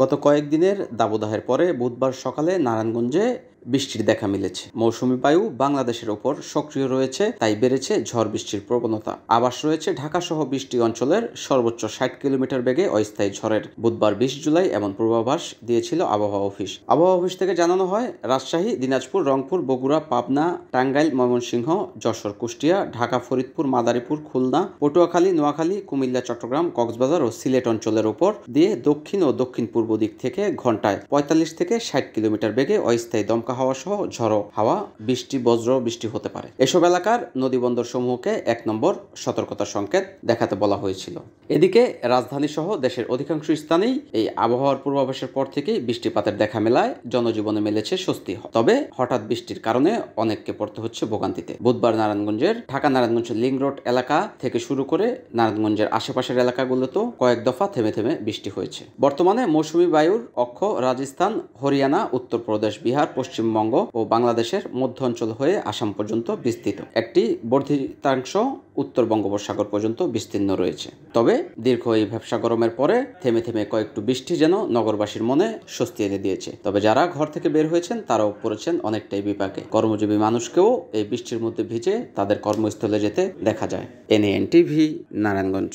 গত কয়েকদিনের দাবদাহের পরে বুধবার সকালে নারায়ণগঞ্জে বৃষ্টির দেখা মিলেছে মৌসুমি বায়ু বাংলাদেশের ওপর সক্রিয় রয়েছে তাই বেড়েছে ঝড় বৃষ্টির প্রবণতা আবাস রয়েছে ঢাকা সহ বৃষ্টি অঞ্চলের সর্বোচ্চ ষাট কিলোমিটার বেগে অস্থায়ী ঝড়ের বুধবার বিশ জুলাই এমন পূর্বাভাস দিয়েছিল আবহাওয়া অফিস আবহাওয়া অফিস থেকে জানানো হয় রাজশাহী দিনাজপুর রংপুর বগুড়া পাবনা টাঙ্গাইল ময়মনসিংহ যশোর কুষ্টিয়া ঢাকা ফরিদপুর মাদারীপুর খুলনা পটুয়াখালী নোয়াখালী কুমিল্লা চট্টগ্রাম কক্সবাজার ও সিলেট অঞ্চলের ওপর দিয়ে দক্ষিণ ও দক্ষিণ পূর্ব দিক থেকে ঘন্টায় পঁয়তাল্লিশ থেকে ষাট কিলোমিটার বেগে অস্থায়ী দমকা হালকা হওয়া সহ ঝড়ো হাওয়া বৃষ্টি বজ্র বৃষ্টি হতে পারে এসব এলাকার নদীবন্দর সমূহকে এক নম্বর সতর্কতা সংকেত দেখাতে বলা হয়েছিল এদিকে রাজধানী সহ দেশের অধিকাংশ স্থানেই এই আবহাওয়ার পূর্বাভাসের পর থেকেই বৃষ্টিপাতের দেখা মেলায় জনজীবনে মেলেছে স্বস্তি তবে হঠাৎ বৃষ্টির কারণে অনেককে পড়তে হচ্ছে ভোগান্তিতে বুধবার নারায়ণগঞ্জের ঢাকা নারায়ণগঞ্জ লিং রোড এলাকা থেকে শুরু করে নারায়ণগঞ্জের আশেপাশের এলাকাগুলোতেও কয়েক দফা থেমে থেমে বৃষ্টি হয়েছে বর্তমানে মৌসুমি বায়ুর অক্ষ রাজস্থান হরিয়ানা উত্তরপ্রদেশ বিহার পশ্চিম পশ্চিমবঙ্গ ও বাংলাদেশের মধ্য অঞ্চল হয়ে আসাম পর্যন্ত বিস্তৃত একটি বর্ধিতাংশ উত্তর বঙ্গোপসাগর পর্যন্ত বিস্তীর্ণ রয়েছে তবে দীর্ঘ এই ব্যবসা গরমের পরে থেমে থেমে কয়েকটু বৃষ্টি যেন নগরবাসীর মনে স্বস্তি এনে দিয়েছে তবে যারা ঘর থেকে বের হয়েছেন তারাও পড়েছেন অনেকটাই বিপাকে কর্মজীবী মানুষকেও এই বৃষ্টির মধ্যে ভিজে তাদের কর্মস্থলে যেতে দেখা যায় এনএন টিভি নারায়ণগঞ্জ